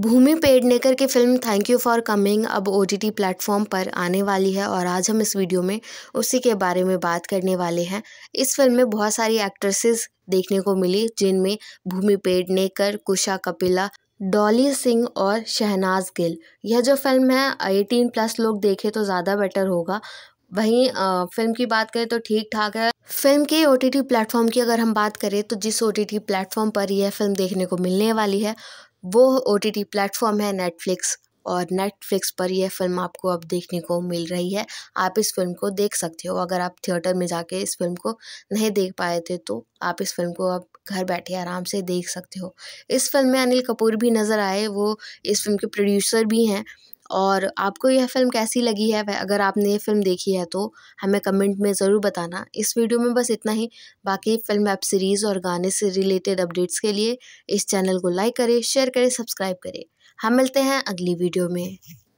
भूमि पेडनेकर की film thank you for coming अब O T T platform पर आने वाली है और आज हम इस वीडियो में उसी के बारे में बात करने वाले हैं इस फिल्म में बहुत सारी एक्ट्रेसेस देखने को मिली जिनमें भूमि पेडनेकर कुशा कपिला डॉली सिंह और शहनाज गिल यह जो फिल्म है एटीन प्लस लोग देखें तो ज़्यादा बेटर होगा वहीं फिल्म की बात करें तो ठीक ठाक है फिल्म के ओ टी टी प्लेटफॉर्म की अगर हम बात करें तो जिस ओ टी टी प्लेटफॉर्म पर यह फिल्म देखने को मिलने वाली है वो ओ टी टी प्लेटफॉर्म है नेटफ्लिक्स और नेटफ्लिक्स पर यह फ़िल्म आपको अब देखने को मिल रही है आप इस फिल्म को देख सकते हो अगर आप थिएटर में जाके इस फिल्म को नहीं देख पाए थे तो आप इस फिल्म को अब घर बैठे आराम से देख सकते हो इस फिल्म में अनिल कपूर भी नज़र आए वो इस फिल्म के प्रोड्यूसर भी हैं और आपको यह फ़िल्म कैसी लगी है वह अगर आपने ये फ़िल्म देखी है तो हमें कमेंट में ज़रूर बताना इस वीडियो में बस इतना ही बाकी फ़िल्म वेब सीरीज़ और गाने से रिलेटेड अपडेट्स के लिए इस चैनल को लाइक करें शेयर करें सब्सक्राइब करें हम मिलते हैं अगली वीडियो में